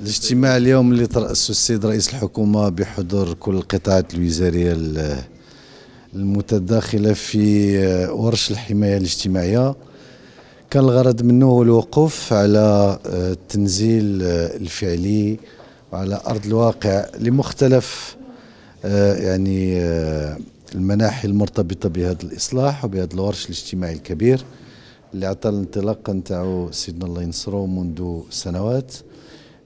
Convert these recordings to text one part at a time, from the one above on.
الاجتماع اليوم اللي ترأسه السيد رئيس الحكومة بحضور كل القطاعات الوزارية المتداخلة في ورش الحماية الاجتماعية كان الغرض منه هو الوقوف على آه، التنزيل آه، الفعلي وعلى أرض الواقع لمختلف آه، يعني المناحي المرتبطة بهذا الإصلاح وبهذا الورش الاجتماعي الكبير اللي عطى الانطلاقة نتاعو سيدنا الله ينصرو منذ سنوات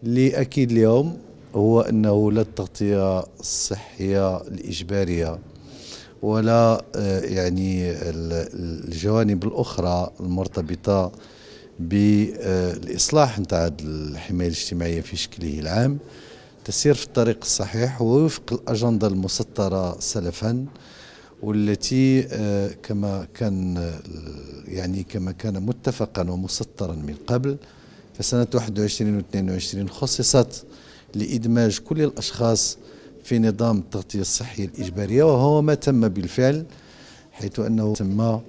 اللي أكيد اليوم هو أنه لا التغطية الصحية الإجبارية ولا آه، يعني الجوانب الأخرى المرتبطة بالإصلاح آه، نتاع الحماية الاجتماعية في شكله العام تسير في الطريق الصحيح ووفق الأجندة المسطرة سلفاً والتي آه، كما كان يعني كما كان متفقا ومسطرا من قبل في سنة 21 و 22 خصصت لإدماج كل الأشخاص في نظام التغطية الصحية الإجبارية وهو ما تم بالفعل حيث أنه تم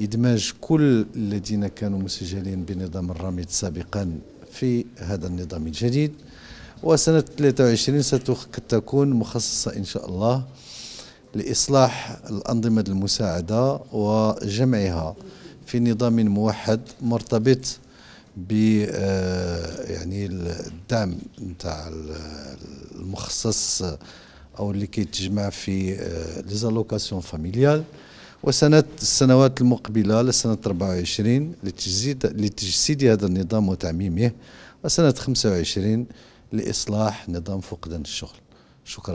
إدماج كل الذين كانوا مسجلين بنظام الرامد سابقا في هذا النظام الجديد وسنة 23 ستكون مخصصة إن شاء الله لإصلاح الأنظمة المساعدة وجمعها في نظام موحد مرتبط ب آه، يعني الدعم نتاع المخصص او اللي كيتجمع في لي زالوكاسيون فاميليال وسنة السنوات المقبلة لسنة 24 لتجسيد لتجسيد هذا النظام وتعميمه وسنة 25 لإصلاح نظام فقدان الشغل شكرا